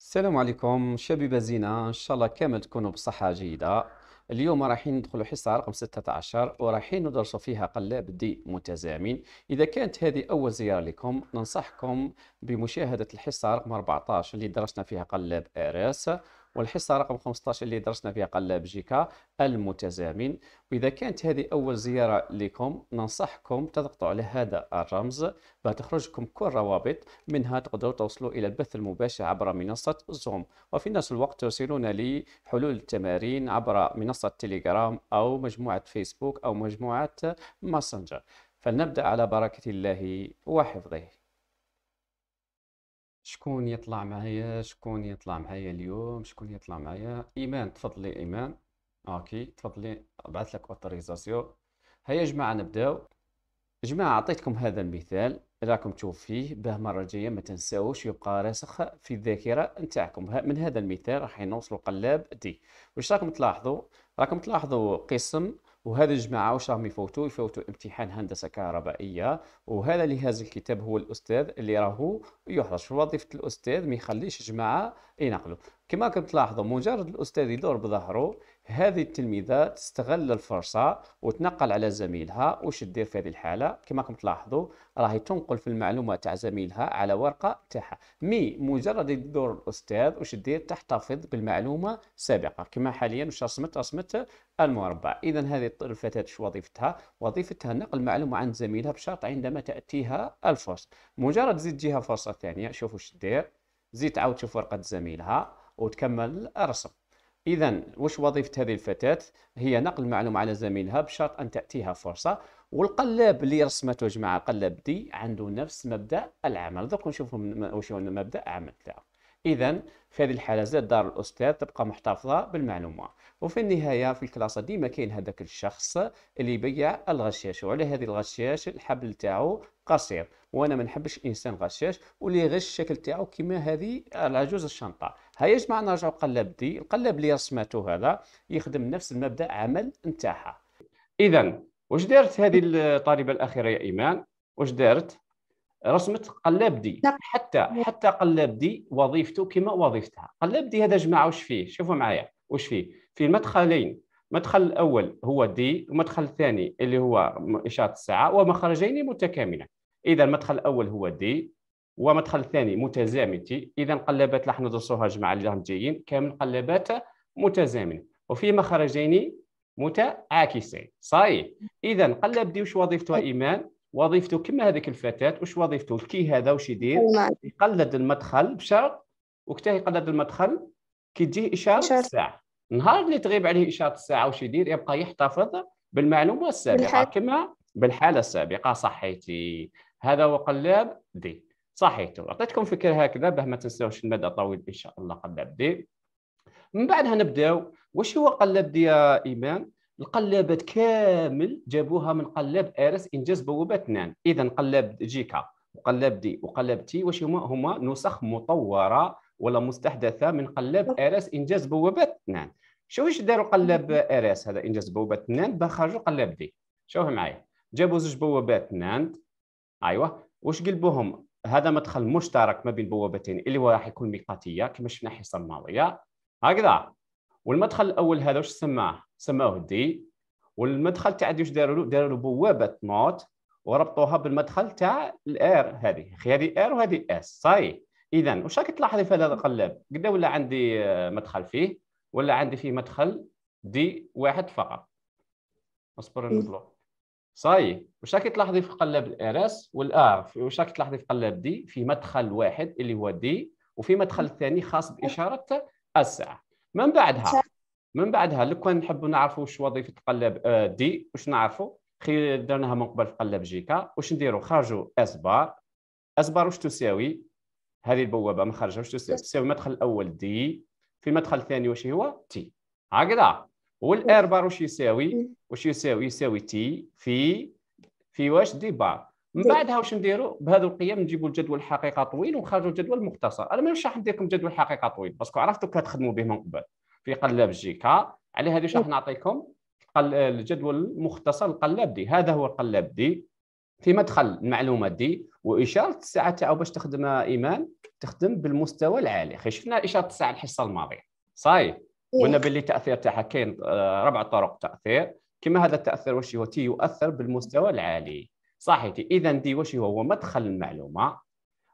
السلام عليكم شبيبة زينة إن شاء الله كامل تكونوا بصحة جيدة اليوم رايحين ندخلوا حصة رقم 16 ورايحين ندرسوا فيها قلاب دي متزامن إذا كانت هذه أول زيارة لكم ننصحكم بمشاهدة الحصة رقم 14 اللي درسنا فيها قلاب آرس والحصة رقم 15 اللي درسنا فيها قلاب جيكا المتزامن وإذا كانت هذه أول زيارة لكم ننصحكم تضغطوا على هذا الرمز بتخرجكم كل روابط منها تقدروا توصلوا إلى البث المباشر عبر منصة زوم وفي نفس الوقت ترسلون لي حلول التمارين عبر منصة تليجرام أو مجموعة فيسبوك أو مجموعة ماسنجر فلنبدأ على بركة الله وحفظه شكون يطلع معايا شكون يطلع معايا اليوم شكون يطلع معايا ايمان تفضلي ايمان اوكي تفضلي ابعث لك اوتوريزاسيون هيا يا جماعه نبداو جماعه عطيتكم هذا المثال راكم تشوف فيه باه مرة جاية ما تنساوش يبقى راسخ في الذاكره نتاعكم من هذا المثال راح نوصلوا قلاب دي واش راكم تلاحظوا راكم تلاحظوا قسم وهذا الجماعة واش راهم يفوتوا يفوتوا امتحان هندسة كهربائية وهذا اللي هاز الكتاب هو الأستاذ اللي راهو يحضر في وظيفة الأستاذ ما يخليش الجماعة ينقلوا كما كنت تلاحظوا مجرد الأستاذ يدور بظهره هذه التلميذه تستغل الفرصه وتنقل على زميلها وش دير في هذه الحاله كما راكم تلاحظوا راهي تنقل في المعلومه تاع زميلها على ورقه تاعها مي مجرد يدور الاستاذ وش دير تحتفظ بالمعلومه سابقه كما حاليا وش رسمت رسمت المربع اذا هذه الفتاه شو وظيفتها وظيفتها نقل معلومه عن زميلها بشرط عندما تاتيها الفرصه مجرد زيد جهه فرصه ثانيه شوفوا وش دير زيد تعاود تشوف ورقه زميلها وتكمل الرسم إذا وش وظيفة هذه الفتاة؟ هي نقل معلومة على زميلها بشرط أن تأتيها فرصة والقلاب اللي رسمته جماعة قلاب دي عنده نفس مبدأ العمل دوك نشوفوا وش هو مبدأ العمل تاعو إذا في هذه الحالة زاد دار الأستاذ تبقى محتفظة بالمعلومة وفي النهايه في الكلاسه ديما كاين هذاك الشخص اللي يبيع الغشاش وعلى هذه الغشاش الحبل تاعو قصير وانا ما نحبش انسان غشاش واللي يغش الشكل تاعو كيما هذه العجوز الشنطه هيا جماعه نرجعوا قلب دي القلب اللي رسمته هذا يخدم نفس المبدا عمل نتاعها اذا واش دارت هذه الطالبه الاخيره يا ايمان واش دارت رسمت قلاب دي نعم. حتى حتى قلاب دي وظيفته كما وظيفتها قلاب دي هذا جماعه واش فيه شوفوا معايا واش فيه في مدخلين المدخل الاول هو دي ومدخل الثاني اللي هو اشاره الساعه ومخرجين متكاملان اذا المدخل الاول هو دي ومدخل الثاني متزامتي اذا قلبات راح ندرسوها جماعه اللي راهم جايين كامل قلبات متزامنه وفي مخرجين متعاكسين صحيح اذا قلب دي وش وظيفته ايمان وظيفته كما هذيك الفتاه وش وظيفته كي هذا وش يدير يقلد المدخل بشرط وكتاه يقلد المدخل كي تجيه اشاره الساعه نهار اللي تغيب عليه اشاره الساعه واش يدير يبقى يحتفظ بالمعلومه السابقه كما بالحاله السابقه صحيتي هذا هو قلاب دي صحيتو عطيتكم فكره هكذا باه ما تنساوش المدى طويل ان شاء الله قلاب دي من بعدها نبداو واش هو قلاب دي يا ايمان القلابات كامل جابوها من قلاب ارس انجاز بوابه نان اذا قلاب جيكا وقلاب دي وقلاب تي واش هما هما نسخ مطوره ولا مستحدثه من قلاب ارس انجاز بوابه نان واش داروا قلاب ار اس هذا انجاز بوابه ناند باه خرجوا قلاب دي شوف معايا جابوا زوج بوابات ناند ايوا واش قلبوهم هذا مدخل مشترك ما بين بوابتين اللي هو راح يكون ميقاتيه كما شفنا حصه الماضيه هكذا والمدخل الاول هذا واش سماه سماوه دي والمدخل تاع دي واش داروا له داروا له بوابه نوت وربطوها بالمدخل تاع الار هذه اخي هذه ار وهذه اس صاي اذا واش راك تلاحظي في هذا القلاب قد ولا عندي آه، مدخل فيه ولا عندي فيه مدخل دي واحد فقط اصبر إيه. نقولوا صاي واش راكي تلاحظي في قلب الار اس والار واش راكي تلاحظي في قلب دي في مدخل واحد اللي هو دي وفي مدخل ثاني خاص باشاره الساعه من بعدها من بعدها لو كان نحبوا نعرفوا واش وظيفه قلب دي آه، واش نعرفوا خير درناها من قبل في قلب جيكا واش نديروا خرجوا اس بار اس بار واش تساوي هذه البوابه خرجها واش تساوي تساوي المدخل الاول دي في مدخل الثاني واش هو تي هكذا والار بار واش يساوي واش يساوي يساوي تي في في واش دي بار من بعدها واش نديروا بهذو القيم نجيبوا الجدول الحقيقه طويل ونخرجوا الجدول المختصر انا ماشي راح ندير لكم جدول الحقيقه طويل باسكو عرفتوا كتخدموا به من قبل في قلاب جيكا على هذه راح نعطيكم الجدول المختصر القلاب دي هذا هو القلاب دي في مدخل المعلومات دي واشاره الساعه تاعو باش تخدم ايمان تخدم بالمستوى العالي خي شفنا اشاره الساعه الحصه الماضيه صاي قلنا باللي التاثير تاعها كاين آه، ربع طرق تاثير كما هذا التاثير واش هو تي يؤثر بالمستوى العالي صحيتي اذا دي واش هو, هو مدخل المعلومه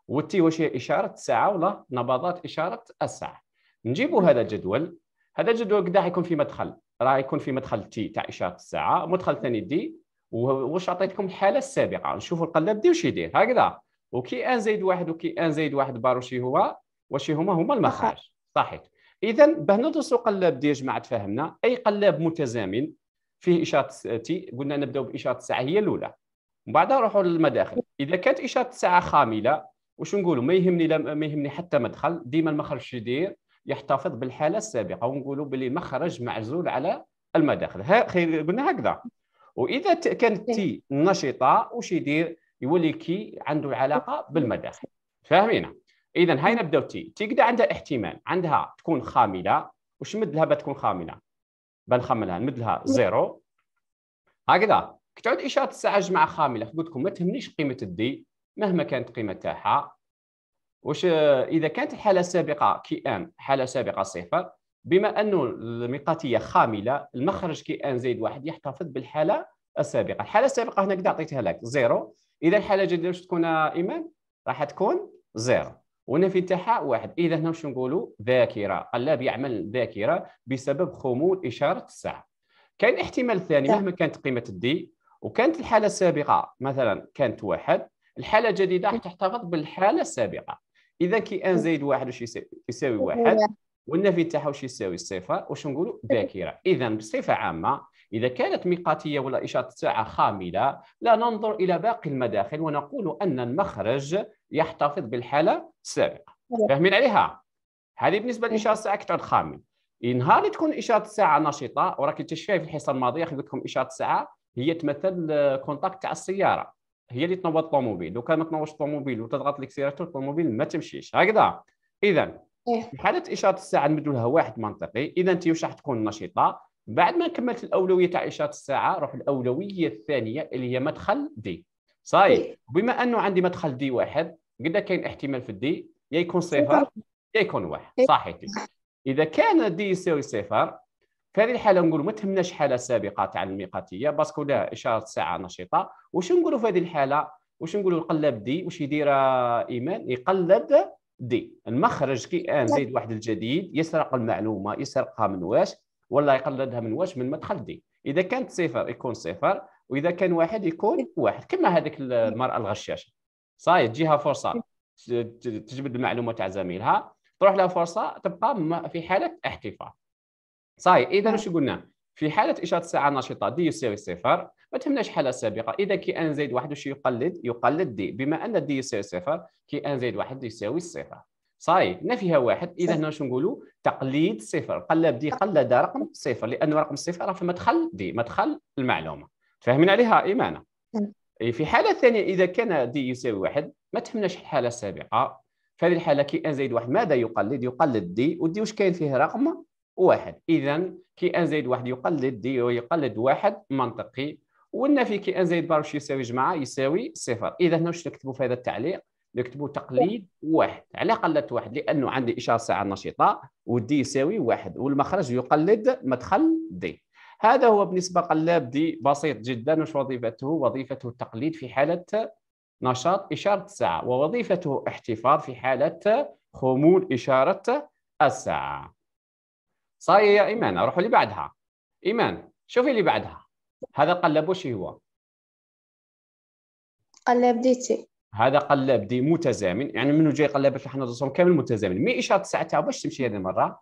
وتي واش هي اشاره الساعه ولا نبضات اشاره الساعه نجيبوا هذا الجدول هذا الجدول قدا يكون في مدخل راه يكون في مدخل تي تاع اشاره الساعه مدخل ثاني دي واش عطيتكم الحاله السابقه نشوفوا القلاب دي واش يدير هكذا وكي ان زائد واحد وكي ان زائد واحد باروش هو واش هما هما المخارج صحيح اذا باه ندرسوا قلاب دي جماعه تفهمنا اي قلاب متزامن فيه اشاره تي قلنا نبداو باشاره الساعه هي الاولى من بعدها نروحوا للمداخل اذا كانت اشاره الساعه خامله واش نقولوا ما يهمني لا ما يهمني حتى مدخل ديما المخرج يدير يحتفظ بالحاله السابقه ونقولوا بلي مخرج معزول على المداخل ها قلنا هكذا واذا كانت إيه. تي نشطه واش يدير يولي كي عنده علاقه بالمداخل فاهمين اذا هاي إيه. نبداو تي تي قد عندها احتمال عندها تكون خامله واش نمد لها تكون خامله بنخملها نمد لها إيه. زيرو هكذا كتعود اشاره الساعه جمع خامله قلت لكم ما تهمنيش قيمه الدي مهما كانت قيمه تاعها واش اذا كانت الحاله السابقه كي ام حاله سابقه صفر بما انه الميقاتيه خامله المخرج كي ان زائد واحد يحتفظ بالحاله السابقه الحاله السابقه هنا كدا عطيتها لك زيرو اذا الحاله الجديده واش تكون ايمان راح تكون زيرو والنفي تاعها واحد اذا هنا واش نقولوا ذاكره قلاب يعمل ذاكره بسبب خمول اشاره الساعه كاين احتمال ثاني مهما كانت قيمه الدي وكانت الحاله السابقه مثلا كانت واحد الحاله الجديده راح تحتفظ بالحاله السابقه اذا كي ان زائد واحد واش يساوي واحد والنفي تاعها واش يساوي الصفه واش نقولوا ذاكره اذا بصفه عامه اذا كانت ميقاتيه ولا اشاره الساعه خامله لا ننظر الى باقي المداخل ونقول ان المخرج يحتفظ بالحاله السابقه فاهمين عليها هذه بالنسبه لاشاره الساعه كتعود خامل نهار تكون اشاره الساعه نشطه وراك انت في الحصه الماضيه خذ لكم اشاره الساعه هي تمثل كونتاكت تاع السياره هي اللي تنوض الطوموبيل لو كان ما تنوضش الطوموبيل وتضغط الاكسيراتور الطوموبيل ما تمشيش هكذا اذا في إيه. حاله اشاره الساعه نمدوا لها واحد منطقي اذا انت واش راح تكون نشيطه بعد ما كملت الاولويه تاع اشاره الساعه روح الاولويه الثانيه اللي هي مدخل دي صاي بما انه عندي مدخل دي واحد قد كاين احتمال في الدي يا يكون صفر يا يكون واحد إيه. صحيح اذا كان دي يساوي صفر في هذه الحاله نقول ما تهمناش حاله سابقه تاع الميقاتيه باسكو لا اشاره الساعه نشيطه واش نقولوا في هذه الحاله واش نقولوا القلاب دي واش يدير ايمان يقلد دي المخرج كي ان زيد واحد الجديد يسرق المعلومه يسرقها من واش ولا يقلدها من واش من مدخل دي اذا كانت صفر يكون صفر واذا كان واحد يكون واحد كما هذيك المراه الغشاشه صاي تجيها فرصه تجبد المعلومه تاع زميلها تروح لها فرصه تبقى في حاله احتفاظ صاي اذا نعم. واش قلنا في حاله اشاره الساعه النشطه دي يساوي صفر ما تهمناش حاله سابقه اذا كي ان زائد واحد وش يقلد يقلد دي بما ان دي يساوي صفر كي ان زائد واحد يساوي الصفر صحيح نفيها واحد اذا هنا واش نقولوا تقليد صفر قلب دي قلد رقم صفر لانه رقم صفر راه في مدخل دي مدخل المعلومه فاهمين عليها ايمانه نعم. في حاله ثانيه اذا كان دي يساوي واحد ما تهمناش الحاله السابقه في هذه الحاله كي ان زائد واحد ماذا يقلد يقلد دي ودي واش كاين فيه رقم واحد اذا كي ان زائد واحد يقلد دي ويقلد واحد منطقي وقلنا في كي ان زائد باش يساوي جماعه يساوي صفر اذا هنا واش نكتبوا في هذا التعليق نكتبوا تقليد واحد على قلدت واحد لانه عندي اشاره ساعه نشيطه ودي يساوي واحد والمخرج يقلد مدخل دي هذا هو بالنسبه قلاب دي بسيط جدا واش وظيفته وظيفته التقليد في حاله نشاط اشاره الساعه ووظيفته احتفاظ في حاله خمول اشاره الساعه صاي يا ايمان روحوا اللي بعدها ايمان شوفي اللي بعدها هذا قلب وش هو؟ قلب دي تي هذا قلب دي متزامن يعني منو جاي قلب لك احنا الرسوم كامل متزامن مي اشاره ساعتها باش تمشي هذه المره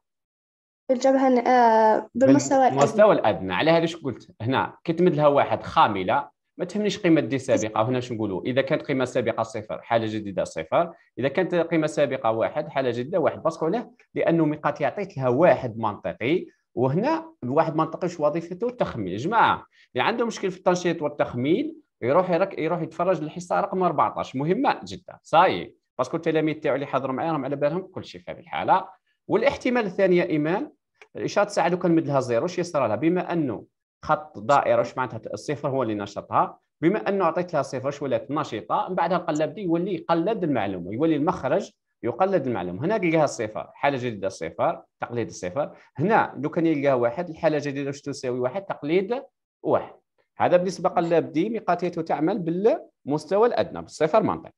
بالجبهه آه بالمستوى الادنى المستوى الادنى على هذا شو قلت هنا كي تمد لها واحد خامله ما تهمنيش قيمه دي سابقه هنا شنو نقولوا اذا كانت قيمه سابقه صفر حاله جديده صفر اذا كانت قيمه سابقه واحد حاله جديده واحد باسكو علاه لانه ميقات يعطيك لها واحد منطقي وهنا الواحد ما نطقش وظيفته التخمين يا جماعه اللي عنده مشكل في التنشيط والتخمين يروح يرك يروح يتفرج الحصه رقم 14 مهمه جدا صاي باسكو التلاميذ تاعو اللي حضروا معايا راهم على بالهم كل شيء في هذه الحاله والاحتمال الثاني يا ايمان الاشاره الساعه لو كان مد لها زيرو واش يصرى لها بما انه خط دائره واش معناتها الصفر هو اللي نشطها بما انه عطيت لها صفر واش ولات نشطه من بعدها القلاب دي يولي يقلد المعلومه يولي المخرج يقلد المعلوم هنا تلقاها صفر حاله جديده صفر تقليد الصفر هنا لو كان يلقاها واحد الحاله الجديده واش تساوي واحد تقليد واحد هذا بالنسبه قلاب دي ميقاتيته تعمل بالمستوى الادنى بالصفر منطق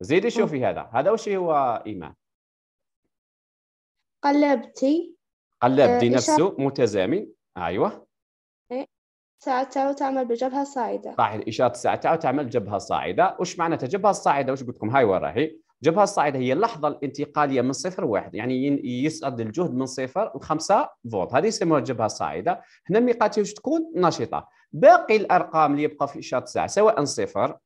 زيدي شوفي هذا هذا واش هو ايمان قلاب تي قلاب آه، دي نفسه متزامن ايوه الساعة تاعو تعمل بجبهة صاعدة صحيح الإشارة الساعة تاعو تعمل بجبهة صاعدة واش معناتها جبهة صاعدة واش قلت لكم هاي وراهي الجبهه الصاعده هي اللحظه الانتقاليه من صفر لواحد يعني يصعد الجهد من صفر لخمسة فولت هذه يسموها الجبهه الصاعده هنا الميقاتيه واش تكون نشطه باقي الارقام اللي يبقى في اشاره الساعه سواء صفر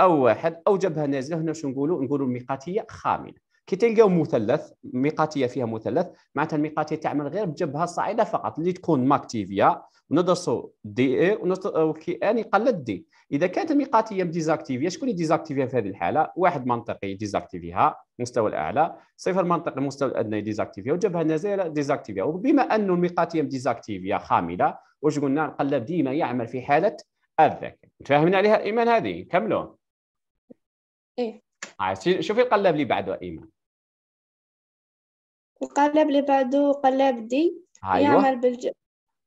او واحد او جبهه نازله هنا واش نقولوا نقولوا الميقاتيه خامله كي تلقاو مثلث ميقاتيه فيها مثلث معناتها الميقاتيه تعمل غير بجبهه صاعده فقط اللي تكون ماكتيفيا ندرسو دي اي وكي ان يقلد دي اذا كانت الميقاتيه ديزاكتيفيه شكون اللي ديزاكتيفيها في هذه الحاله واحد منطقي ديزاكتيفيها المستوى الاعلى صفر منطقي المستوى الادنى ديزاكتيفيها وجبهه نازله ديزاكتيفيها وبما انه الميقاتيه ديزاكتيفيه خامله واش قلنا القلب ديما يعمل في حاله الذاكره تفاهمين عليها ايمان هذه كملوا ايه شوفي القلب اللي بعده ايمان القلب اللي بعده قلب دي أيوة. يعمل بالج...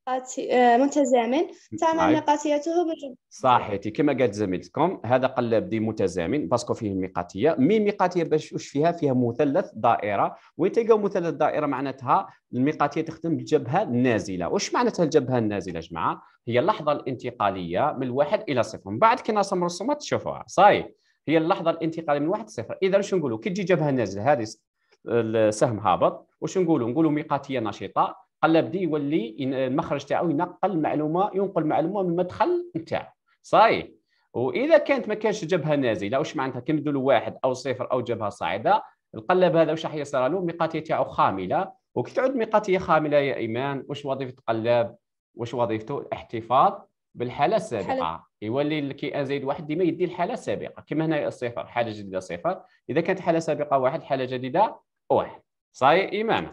آه، متزامن تعمل نقاطيته بجد صحيتي كما قالت زميلتكم هذا قلب دي متزامن باسكو فيه الميقاتيه مي ميقاتيه باش واش فيها فيها مثلث دائره وين تلقاو مثلث دائره معناتها الميقاتيه تخدم بالجبهه النازله واش معناتها الجبهه النازله يا جماعه هي اللحظه الانتقاليه من الواحد الى صفر من بعد كي نرسم رسومات تشوفوها صاي هي اللحظه الانتقاليه من واحد لصفر اذا شنو نقولوا كي تجي جبهه نازله هذه سهم هابط واش نقولوا نقولوا ميقاتيه نشيطه قال دي يولي المخرج تاعو ينقل معلومه ينقل معلومه من المدخل نتاعو صحيح واذا كانت ما كانش جبهه نازله واش معناتها كي له واحد او صفر او جبهه صاعده القلب هذا واش راح يصير له المقاتيه تاعو خامله وكي تعود مقاتيه خامله يا ايمان واش وظيفه القلاب واش وظيفته الاحتفاظ بالحاله السابقه يولي كي ان زائد واحد ديما يدي الحاله السابقه كما هنا صفر حاله جديده صفر اذا كانت حاله سابقه واحد حاله جديده واحد صحيح ايمان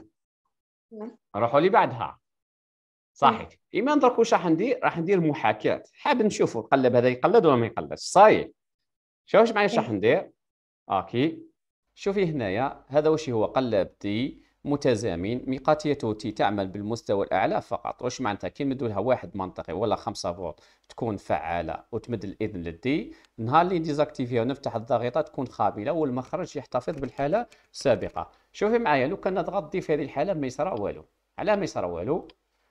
نروحوا لي بعدها صحيح ايمان درك واش راح ندير راح ندير محاكاه حاب نشوفو القلب هذا يقلد ولا ما يقلدش صحيح شوف معايا واش راح إيه. ندير اوكي شوفي هنايا هذا واش هو قلب تي متزامن ميقاتيه تي تعمل بالمستوى الاعلى فقط واش معناتها كي نمدو لها واحد منطقي ولا خمسه فولت تكون فعاله وتمد الاذن للدي نهار اللي ديزاكتيفيها ونفتح الضغيطه تكون خابله والمخرج يحتفظ بالحاله السابقه شوفي معايا لو كان نضغط دي في هذه الحاله ما يصرى والو علاه ما يصرى والو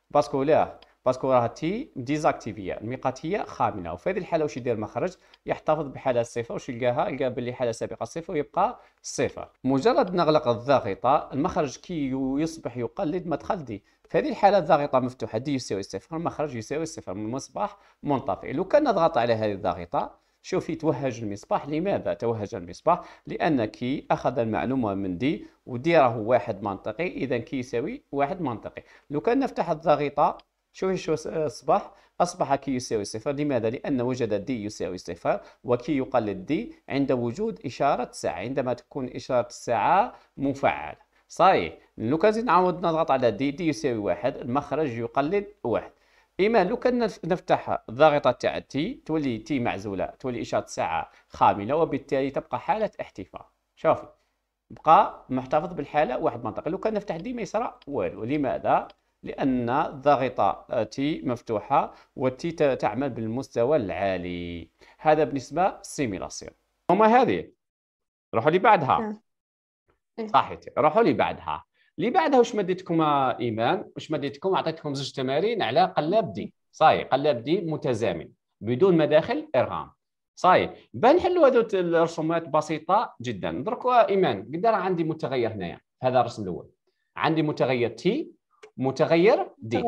باسكو لا باسكو راه تي ديزاكتيفيه الميقات هي خامنه وفي هذه الحاله واش يدير مخرج يحتفظ بحاله الصفر واش يلقاها يلقى باللي حاله سابقه صفر ويبقى صفر مجرد نغلق الضاغطه المخرج كي يصبح يقلد مدخل دي في هذه الحالة الضاغطة مفتوحة دي يساوي صفر المخرج يساوي صفر من المصباح منطفئ لو كان نضغط على هذه الضاغطة شوفي توهج المصباح لماذا توهج المصباح لأن كي أخذ المعلومة من دي وديره واحد منطقي إذا كي يساوي واحد منطقي لو كان نفتح الضاغطة شوفي شو أصبح آه، أصبح كي يساوي صفر لماذا؟ لأن وجد دي يساوي صفر وكي يقلد دي عند وجود إشارة ساعة عندما تكون إشارة الساعة مفعلة صحيح لو كان نعاود نضغط على دي دي يساوي واحد المخرج يقلد واحد إما لو كان نفتح الضاغطة تاع تي تولي تي معزولة تولي إشارة ساعة خاملة وبالتالي تبقى حالة احتفاء شوفي بقى محتفظ بالحالة واحد منطقي لو كان نفتح دي ما يصرى والو لماذا؟ لأن الضغطة تي مفتوحة وتي تعمل بالمستوى العالي هذا بالنسبة سيميلاسيون هما هذه روحوا لي بعدها نعم. إيه. صحيتي روحوا لي بعدها اللي بعدها واش مديتكم ايمان واش مديتكم عطيتكم زوج تمارين على قلاب دي صاي قلاب دي متزامن بدون مداخل إرغام صاي بان نحلوا هذو الرسومات بسيطه جدا دركوا ايمان قدر عندي متغير هنايا هذا الرسم الاول عندي متغير تي متغير دي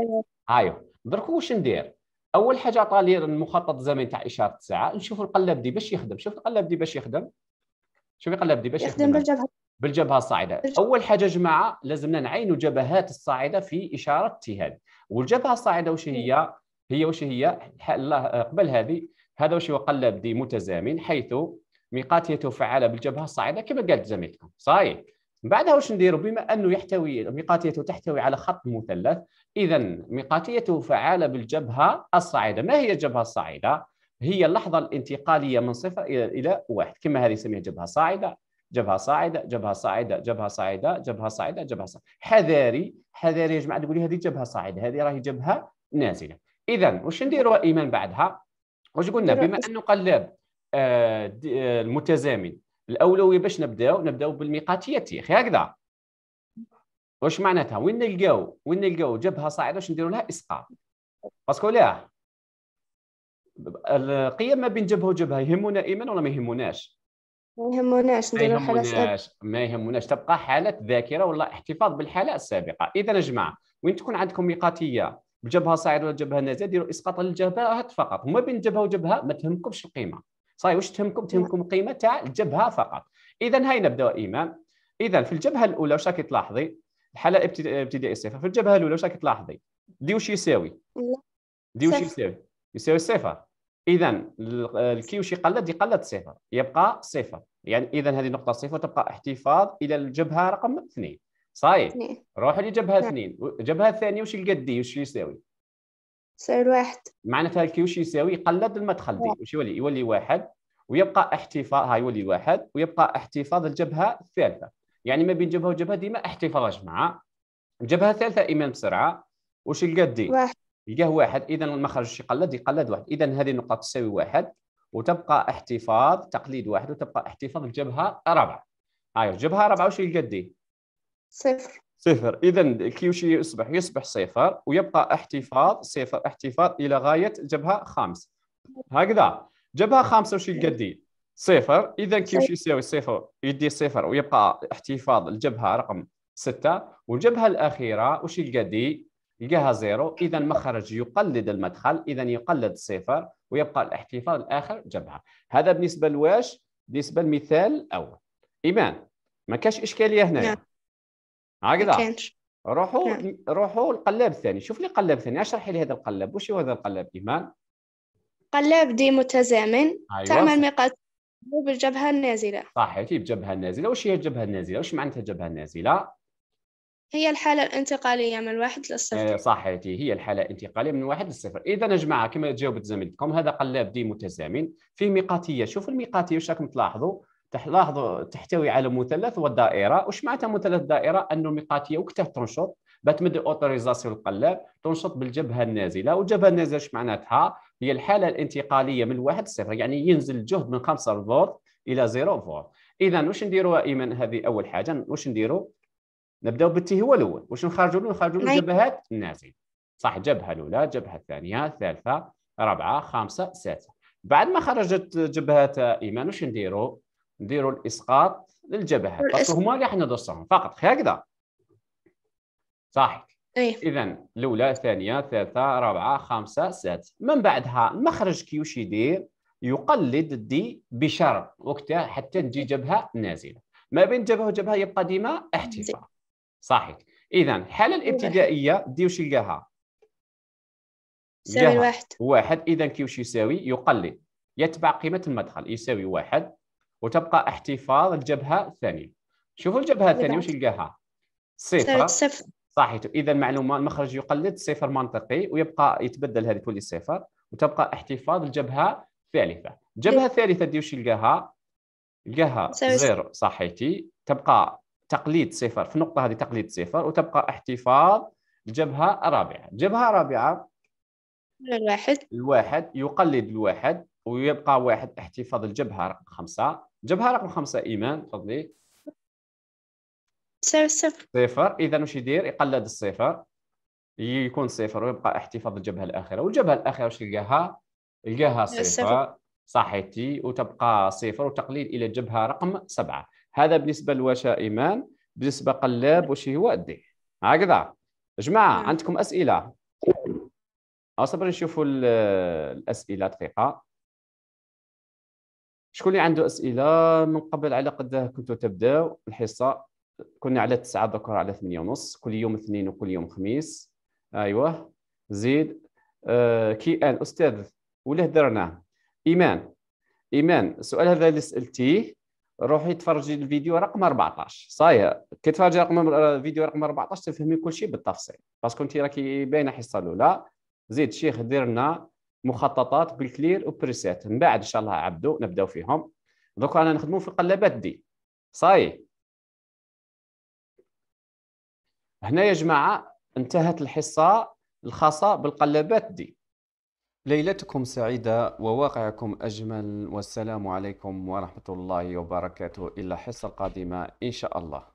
هايو درك واش ندير اول حاجه عطى المخطط الزمني تاع اشاره الساعه نشوف القلب دي باش يخدم شوف القلب دي باش يخدم شوف القلب دي باش يخدم بالجبهه بالجبهه الصاعده اول حاجه جماعه لازمنا نعينوا جبهات الصاعده في اشاره التهاد والجبهه الصاعده واش هي هي واش هي الله قبل هذه هذا واش هو قلب دي متزامن حيث ميقاتيته فعاله بالجبهه الصاعده كما قالت زميلتكم صحيح بعدها واش نديروا بما انه يحتوي ميقاتيته تحتوي على خط مثلث اذا ميقاتيته فعاله بالجبهه الصاعده ما هي الجبهه الصاعده هي اللحظه الانتقاليه من صفر الى الى واحد كما هذه نسميها جبهه صاعده جبهه صاعده جبهه صاعده جبهه صاعده جبهه صاعده جبهه صاعده حذاري حذاري يا جماعه تقولي هذه جبهه صاعده هذه راهي جبهه نازله اذا واش نديروا ايمان بعدها واش قلنا بما انه قلاب آه، آه، المتزامن الاولويه باش نبداو نبداو بالميقاتيات تيخ هكذا واش معناتها وين نلقاو وين نلقاو جبهه صاعده واش نديروا لها اسقاط باسكو لا القيم ما بين جبهه وجبهه يهمنا ايمان ولا ما يهموناش ما يهموناش نديروا حاله ما يهموناش تبقى حاله ذاكره ولا احتفاظ بالحاله السابقه اذا يا جماعه وين تكون عندكم ميقاتيه بجبهه صاعده ولا جبهه نازله ديروا اسقاط للجبهات فقط وما بين جبهه وجبهه ما تهمكمش القيمه صحيح واش تهمكم نعم. تهمكم القيمه تاع الجبهه فقط اذا هاي نبداو ايمان اذا في الجبهه الاولى واش راكي تلاحظي الحاله الابتدائيه الصفر في الجبهه الاولى واش راكي تلاحظي دي واش يساوي دي واش يساوي يساوي صفر. اذا الكي واش يقلد يقلد صفر يبقى صفر يعني اذا هذه نقطه صفر تبقى احتفاظ الى الجبهه رقم اثنين صحيح روحوا لجبهه نعم. اثنين الجبهه الثانيه واش يلقى دي واش يساوي يصير واحد معناتها الكيو شو يساوي يقلد المدخل دي واش يولي يولي واحد ويبقى احتفاظ ها يولي واحد ويبقى احتفاظ الجبهه الثالثه يعني ما بين جبهه وجبهه ديما احتفاظ مع الجبهه الثالثه ايمان بسرعه وش يلقى دي واحد يلقاه واحد اذا المخرج واش يقلد يقلد واحد اذا هذه النقطه تساوي واحد وتبقى احتفاظ تقليد واحد وتبقى احتفاظ الجبهه رابعه هاي الجبهه رابعه وش يلقى دي صفر صفر إذا كيوشي يصبح يصبح صفر ويبقى احتفاظ صفر احتفاظ إلى غاية جبهة خامس هكذا جبهة خامسة وش يلقى صفر إذا كيوشي يساوي صفر يدي صفر ويبقى احتفاظ الجبهة رقم ستة والجبهة الأخيرة وش يلقى يلقاها زيرو إذا مخرج يقلد المدخل إذا يقلد صفر ويبقى الاحتفاظ الآخر جبهة هذا بالنسبة لواش بالنسبة للمثال الأول إيمان ما كاش إشكالية هنا نعم. هكذا روحوا روحوا القلاب الثاني شوف لي قلاب ثاني اشرحي لي هذا القلاب وش هو هذا القلاب ايمان قلاب دي متزامن أيوة. تعمل مقاس بالجبهة النازلة صحيح بالجبهة النازلة وش هي الجبهة النازلة وش معناتها الجبهة النازلة هي الحالة الانتقالية من واحد للصفر إيه، صحيتي هي الحالة الانتقالية من واحد للصفر إذا يا جماعة كما جاوبت زميلتكم هذا قلاب دي متزامن في ميقاتية شوف الميقاتية واش راكم تلاحظوا تلاحظوا تحتوي على مثلث ودائره واش معناتها مثلث دائره انه ميقاتيه وقتها تنشط بتمد اوتوريزاسيون القلب تنشط بالجبهه النازله والجبهه النازله واش معناتها هي الحاله الانتقاليه من واحد لصفر يعني ينزل الجهد من 5 فولت الى 0 فولت اذا واش نديروا ايمن هذه اول حاجه واش نديروا نبداو بالتي هو الاول واش نخرجوا له نخرجوا له الجبهات النازله صح جبهه الاولى جبهه الثانيه الثالثه رابعه خامسه سادسه بعد ما خرجت جبهات ايمان واش نديروا نديروا الاسقاط للجبهات بس هما اللي حنا درسهم فقط هكذا صح أيه. اذا الاولى الثانيه ثالثه رابعه خمسه سادسه من بعدها المخرج كيوش يدير يقلد الدي بشرط وقتها حتى تجي جبهه نازله ما بين جبهه وجبهه يبقى ديما احتفاء صحيح اذا الحاله الابتدائيه دي وش يلقاها يساوي واحد واحد اذا كي واش يساوي يقلد يتبع قيمه المدخل يساوي واحد وتبقى احتفاظ الجبهه الثانيه شوفوا الجبهه الثانيه وش يلقاها صفر صفر صحيح اذا معلومه المخرج يقلد صفر منطقي ويبقى يتبدل هذه تولي صفر وتبقى احتفاظ الجبهه الثالثه الجبهه الثالثه دي وش يلقاها يلقاها زيرو صحيتي تبقى تقليد صفر في النقطه هذه تقليد صفر وتبقى احتفاظ الجبهه الرابعه الجبهه الرابعه الواحد الواحد يقلد الواحد ويبقى واحد احتفاظ الجبهه رقم خمسه جبهه رقم خمسه ايمان تفضلي صفر صفر صفر اذا واش يدير يقلد الصفر يكون صفر ويبقى احتفاظ الجبهه الاخيره والجبهه الاخيره واش يلقاها يلقاها صفر صحيتي وتبقى صفر وتقليل الى الجبهه رقم سبعه هذا بالنسبه لواش ايمان بالنسبه قلاب واش هو دي هكذا جماعه نعم. عندكم اسئله اصبر نشوفوا الاسئله دقيقه شكون اللي عنده اسئله من قبل على قد كنتوا تبداو الحصه كنا على تسعة دوكا على ثمانية ونص كل يوم اثنين وكل يوم خميس ايوه زيد آه كي ان استاذ ولا هدرنا ايمان ايمان السؤال هذا اللي سالتيه روحي تفرجي الفيديو رقم 14 صايا كي تفرجي رقم الفيديو رقم 14 تفهمي كل شيء بالتفصيل باسكو انت راكي باينه الحصه الاولى زيد شيخ درنا مخططات بالكلير وبريسيت من بعد ان شاء الله عبدو نبداو فيهم دوك رانا نخدمو في القلابات دي صاي هنا يا جماعه انتهت الحصه الخاصه بالقلبات دي ليلتكم سعيدة وواقعكم أجمل والسلام عليكم ورحمة الله وبركاته إلى حصة القادمة إن شاء الله